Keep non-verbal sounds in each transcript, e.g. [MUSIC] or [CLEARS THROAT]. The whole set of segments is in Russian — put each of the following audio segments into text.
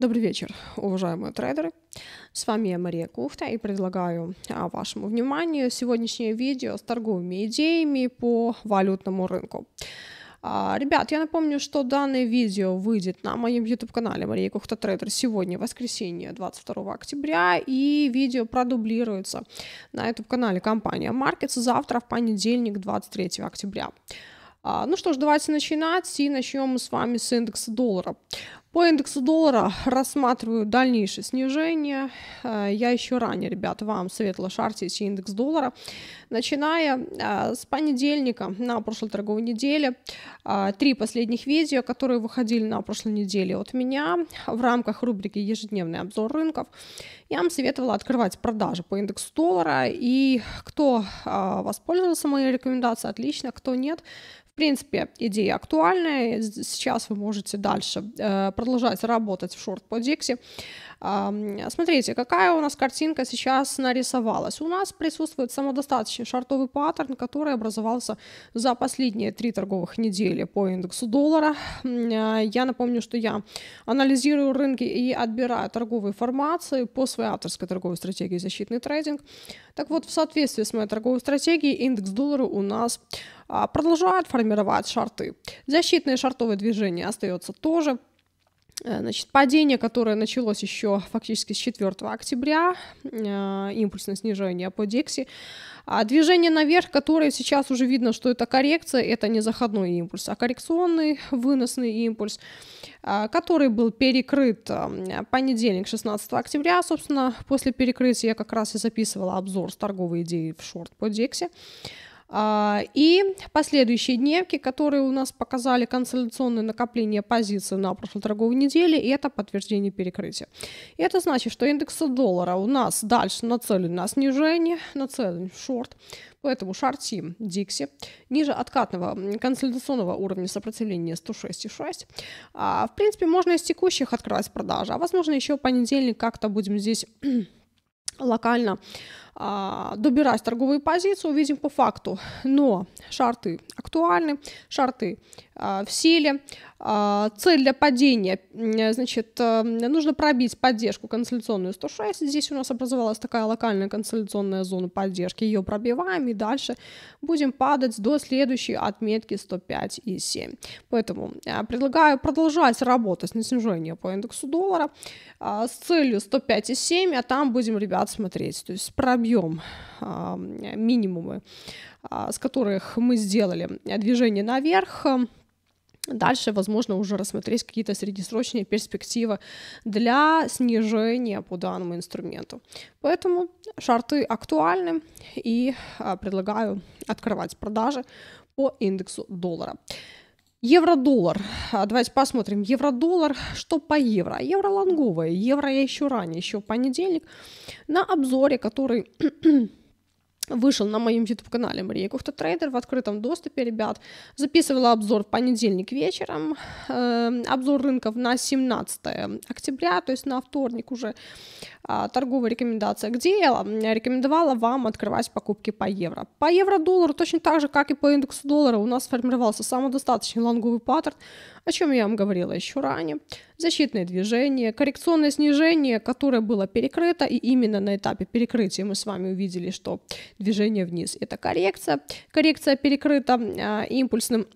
Добрый вечер, уважаемые трейдеры. С вами я, Мария Кухта, и предлагаю а, вашему вниманию сегодняшнее видео с торговыми идеями по валютному рынку. А, ребят, я напомню, что данное видео выйдет на моем YouTube-канале Мария Кухта Трейдер сегодня, воскресенье, 22 октября, и видео продублируется на YouTube-канале компания Markets завтра, в понедельник, 23 октября. А, ну что ж, давайте начинать, и начнем мы с вами с индекса доллара. По индексу доллара рассматриваю дальнейшее снижение. Э, я еще ранее, ребят, вам советовала шартить индекс доллара. Начиная э, с понедельника на прошлой торговой неделе, э, три последних видео, которые выходили на прошлой неделе от меня в рамках рубрики «Ежедневный обзор рынков», я вам советовала открывать продажи по индексу доллара. И кто воспользовался моей рекомендацией, отлично, кто нет, в принципе, идея актуальная. Сейчас вы можете дальше продолжать продолжать работать в шорт по Dixie. Смотрите, какая у нас картинка сейчас нарисовалась. У нас присутствует самодостаточный шортовый паттерн, который образовался за последние три торговых недели по индексу доллара. А, я напомню, что я анализирую рынки и отбираю торговые формации по своей авторской торговой стратегии «Защитный трейдинг». Так вот, в соответствии с моей торговой стратегией, индекс доллара у нас а, продолжает формировать шарты. Защитные шартовые движения остаются тоже Э, значит, падение, которое началось еще фактически с 4 октября, э, импульсное снижение по Декси А движение наверх, которое сейчас уже видно, что это коррекция, это не заходной импульс, а коррекционный выносный импульс, э, который был перекрыт э, понедельник, 16 октября. Собственно, после перекрытия я как раз и записывала обзор с торговой идеей в шорт по Декси а, и последующие дневки, которые у нас показали консолидационное накопление позиций на прошлой торговой неделе, и это подтверждение перекрытия. И это значит, что индекс доллара у нас дальше нацелен на снижение, нацелен в шорт, поэтому шортим Дикси ниже откатного консолидационного уровня сопротивления 106,6. А, в принципе, можно из текущих открывать продажи, а возможно еще в понедельник как-то будем здесь [CLEARS THROAT] локально а, добирать торговые позиции, увидим по факту. Но шарты актуальны, шарты а, в силе. А, цель для падения, значит, э, нужно пробить поддержку консолидационную 106. Здесь у нас образовалась такая локальная консолидационная зона поддержки. Ее пробиваем и дальше будем падать до следующей отметки 105 и 7 Поэтому э, предлагаю продолжать работать на снижение по индексу доллара с целью 105 и 7 а там будем, ребят, смотреть. То есть пробить объем, а, минимумы, а, с которых мы сделали движение наверх, Дальше, возможно, уже рассмотреть какие-то среднесрочные перспективы для снижения по данному инструменту. Поэтому шарты актуальны и а, предлагаю открывать продажи по индексу доллара. Евро-доллар. А, давайте посмотрим. Евро-доллар. Что по евро? Евро лонговое. Евро я еще ранее, еще в понедельник. На обзоре, который вышел на моем YouTube-канале Мария Кухта Трейдер в открытом доступе, ребят. Записывала обзор в понедельник вечером, э, обзор рынков на 17 октября, то есть на вторник уже э, торговая рекомендация, где я рекомендовала вам открывать покупки по евро. По евро-доллару точно так же, как и по индексу доллара, у нас сформировался самодостаточный лонговый паттерн, о чем я вам говорила еще ранее защитные движения, коррекционное снижение, которое было перекрыто, и именно на этапе перекрытия мы с вами увидели, что движение вниз — это коррекция, коррекция перекрыта э, импульсным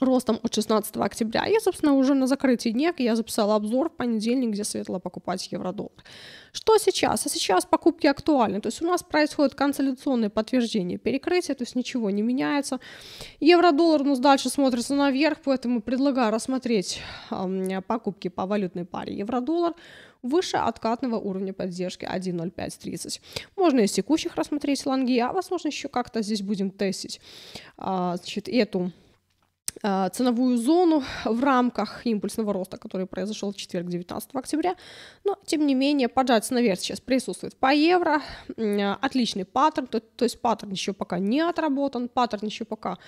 ростом от 16 октября. Я, собственно, уже на закрытии дня я записала обзор в понедельник, где светло покупать евро-доллар. Что сейчас? А сейчас покупки актуальны. То есть у нас происходит консолидационное подтверждение перекрытия, то есть ничего не меняется. Евро-доллар у ну, нас дальше смотрится наверх, поэтому предлагаю рассмотреть покупки по валютной паре евро-доллар выше откатного уровня поддержки 1.0530. Можно из текущих рассмотреть лонги, а возможно еще как-то здесь будем тестить а, значит, эту Э, ценовую зону в рамках импульсного роста, который произошел в четверг 19 октября. Но, тем не менее, поджать наверх сейчас присутствует по евро. Э, отличный паттерн, то, то есть паттерн еще пока не отработан, паттерн еще пока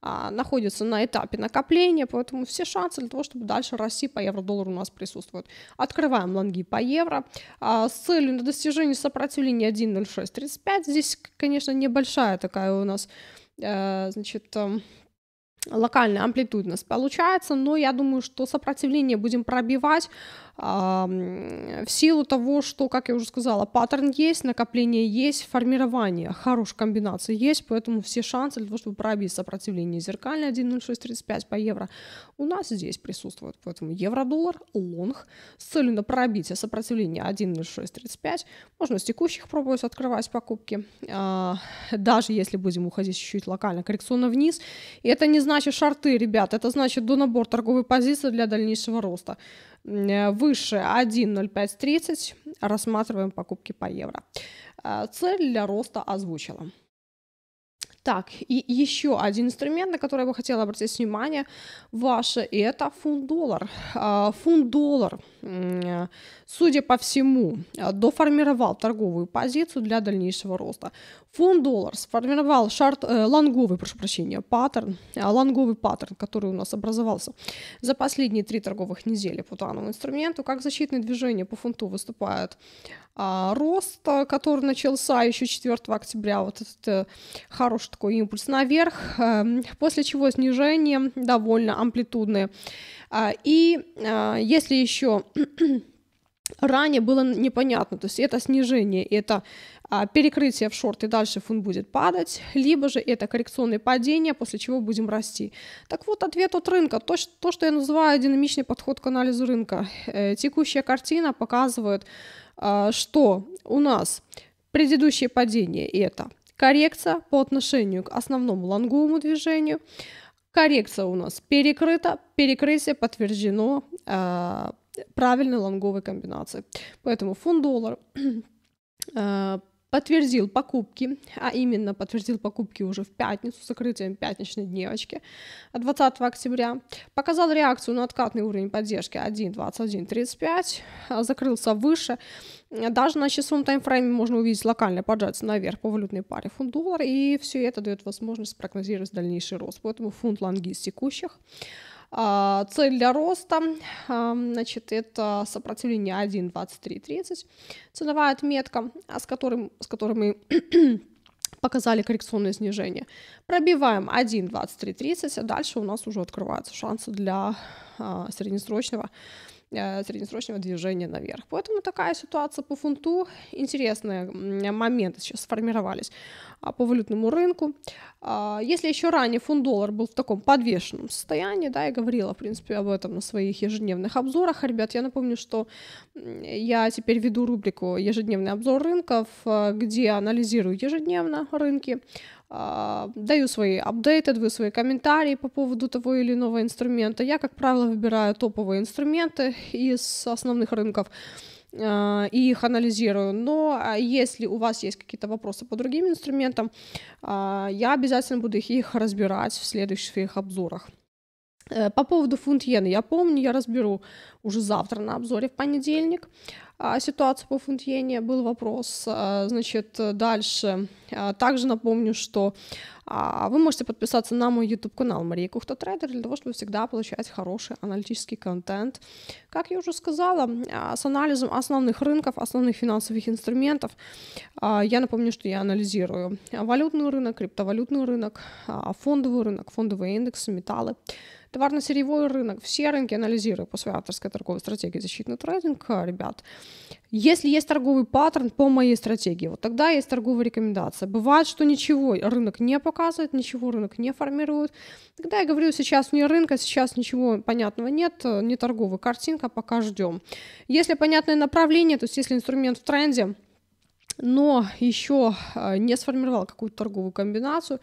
а, находится на этапе накопления, поэтому все шансы для того, чтобы дальше расти по евро-доллару у нас присутствуют. Открываем лонги по евро а, с целью на достижение сопротивления 1.0635. Здесь, конечно, небольшая такая у нас, а, значит эм, локальная амплитудность получается, но я думаю, что сопротивление будем пробивать в силу того, что, как я уже сказала, паттерн есть, накопление есть, формирование, хорошая комбинация есть, поэтому все шансы для того, чтобы пробить сопротивление зеркальное 1.0635 по евро, у нас здесь присутствуют, Поэтому евро-доллар, лонг, с целью на пробитие сопротивления 1.0635, можно с текущих пробовать открывать покупки, а, даже если будем уходить чуть-чуть локально, коррекционно вниз. И это не значит шорты, ребят, это значит донабор торговой позиции для дальнейшего роста. Э, выше 1.0530 рассматриваем покупки по евро. А, цель для роста озвучила. Так, и еще один инструмент, на который я бы хотела обратить внимание ваше, это фунт-доллар. А, фунт-доллар – Э, судя по всему, э, доформировал торговую позицию для дальнейшего роста. Фонд доллар сформировал шарт, э, лонговый, прошу прощения, паттерн, э, лонговый паттерн, который у нас образовался за последние три торговых недели по данному инструменту. Как защитное движение по фунту выступает а, э, рост, который начался еще 4 октября, вот этот э, хороший такой импульс наверх, э, после чего снижение довольно амплитудное. Э, и э, если еще [CLEARS THROAT] ранее было непонятно, то есть это снижение, это а, перекрытие в шорт, и дальше фунт будет падать, либо же это коррекционное падение, после чего будем расти. Так вот, ответ от рынка, то, что, то, что я называю динамичный подход к анализу рынка. Э, текущая картина показывает, а, что у нас предыдущее падение это коррекция по отношению к основному лонговому движению, коррекция у нас перекрыта, перекрытие подтверждено а, правильной лонговой комбинации. Поэтому фунт-доллар [CLEARS THROAT] э, подтвердил покупки, а именно подтвердил покупки уже в пятницу с закрытием пятничной дневочки 20 октября, показал реакцию на откатный уровень поддержки 1.2135, а закрылся выше, даже на часовом таймфрейме можно увидеть локальное поджатие наверх по валютной паре фунт-доллар, и все это дает возможность прогнозировать дальнейший рост, поэтому фунт лонги из текущих а, цель для роста, а, значит, это сопротивление 1, 23, 30. Ценовая отметка, а, с которой, с которой мы [CLEARS THROAT] показали коррекционное снижение. Пробиваем 1, 23, 30, а дальше у нас уже открываются шансы для среднесрочного Э, среднесрочного движения наверх. Поэтому такая ситуация по фунту. Интересные моменты сейчас сформировались а, по валютному рынку. А, если еще ранее фунт доллар был в таком подвешенном состоянии, да, я говорила, в принципе, об этом на своих ежедневных обзорах. Ребят, я напомню, что я теперь веду рубрику «Ежедневный обзор рынков», э, где анализирую ежедневно рынки, а, даю свои апдейты, даю свои комментарии по поводу того или иного инструмента. Я, как правило, выбираю топовые инструменты из основных рынков а, и их анализирую. Но а, если у вас есть какие-то вопросы по другим инструментам, я обязательно буду их разбирать в следующих своих обзорах. Э, по поводу фунт иены, я помню, я разберу уже завтра на обзоре в понедельник. А, ситуацию по Фунтьене, был вопрос, а, значит, дальше. А, также напомню, что вы можете подписаться на мой YouTube-канал Мария Кухта Трейдер для того, чтобы всегда получать хороший аналитический контент. Как я уже сказала, с анализом основных рынков, основных финансовых инструментов, я напомню, что я анализирую валютный рынок, криптовалютный рынок, фондовый рынок, фондовые индексы, металлы, товарно-сырьевой рынок, все рынки анализирую по своей авторской торговой стратегии защитный трейдинг, ребят. Если есть торговый паттерн по моей стратегии, вот тогда есть торговая рекомендация. Бывает, что ничего рынок не показывает, ничего рынок не формирует. Когда я говорю, сейчас не рынка, сейчас ничего понятного нет, не торговая картинка, пока ждем. Если понятное направление, то есть если инструмент в тренде, но еще э, не сформировал какую-то торговую комбинацию,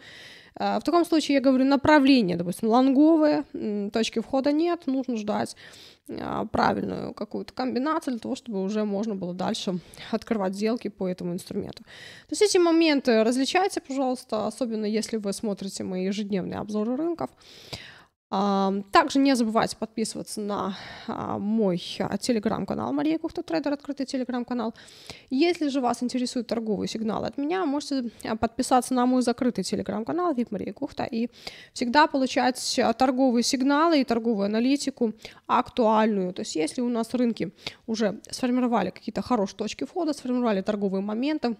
а, в таком случае я говорю направление, допустим, лонговые, точки входа нет, нужно ждать а, правильную какую-то комбинацию для того, чтобы уже можно было дальше открывать сделки по этому инструменту. То есть эти моменты различайте, пожалуйста, особенно если вы смотрите мои ежедневные обзоры рынков. Также не забывайте подписываться на а, мой а, телеграм-канал Мария Кухта Трейдер, открытый телеграм-канал. Если же вас интересуют торговые сигналы от меня, можете а, подписаться на мой закрытый телеграм-канал VIP Мария Кухта и всегда получать торговые сигналы и торговую аналитику актуальную. То есть если у нас рынки уже сформировали какие-то хорошие точки входа, сформировали торговые моменты,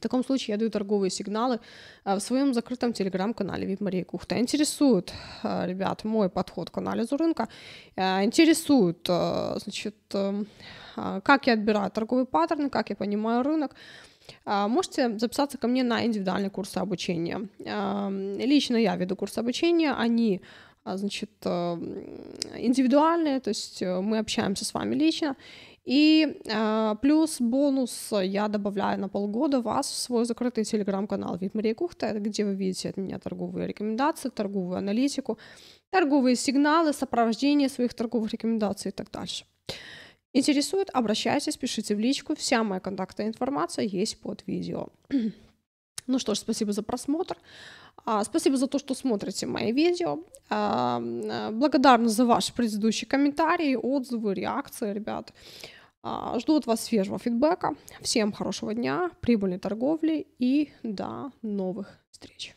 в таком случае я даю торговые сигналы а, в своем закрытом телеграм-канале VIP Мария Кухта. Интересует, а, ребят, мой подход к анализу рынка. А, интересует, значит, эм, как я отбираю торговые паттерны, как я понимаю рынок. Можете записаться ко мне на индивидуальные курсы обучения. Эм, лично я веду курсы обучения, они а, значит, а, индивидуальные, то есть э, мы общаемся с вами лично. И э, плюс бонус э, я добавляю на полгода вас в свой закрытый телеграм-канал «Вид Мария Кухта», где вы видите от меня торговые рекомендации, торговую аналитику, торговые сигналы, сопровождение своих торговых рекомендаций и так дальше. Интересует? Обращайтесь, пишите в личку. Вся моя контактная информация есть под видео. [CLEARS THROAT] Ну что ж, спасибо за просмотр. А, спасибо за то, что смотрите мои видео. А, благодарна за ваши предыдущие комментарии, отзывы, реакции, ребят. А, жду от вас свежего фидбэка. Всем хорошего дня, прибыльной торговли и до новых встреч.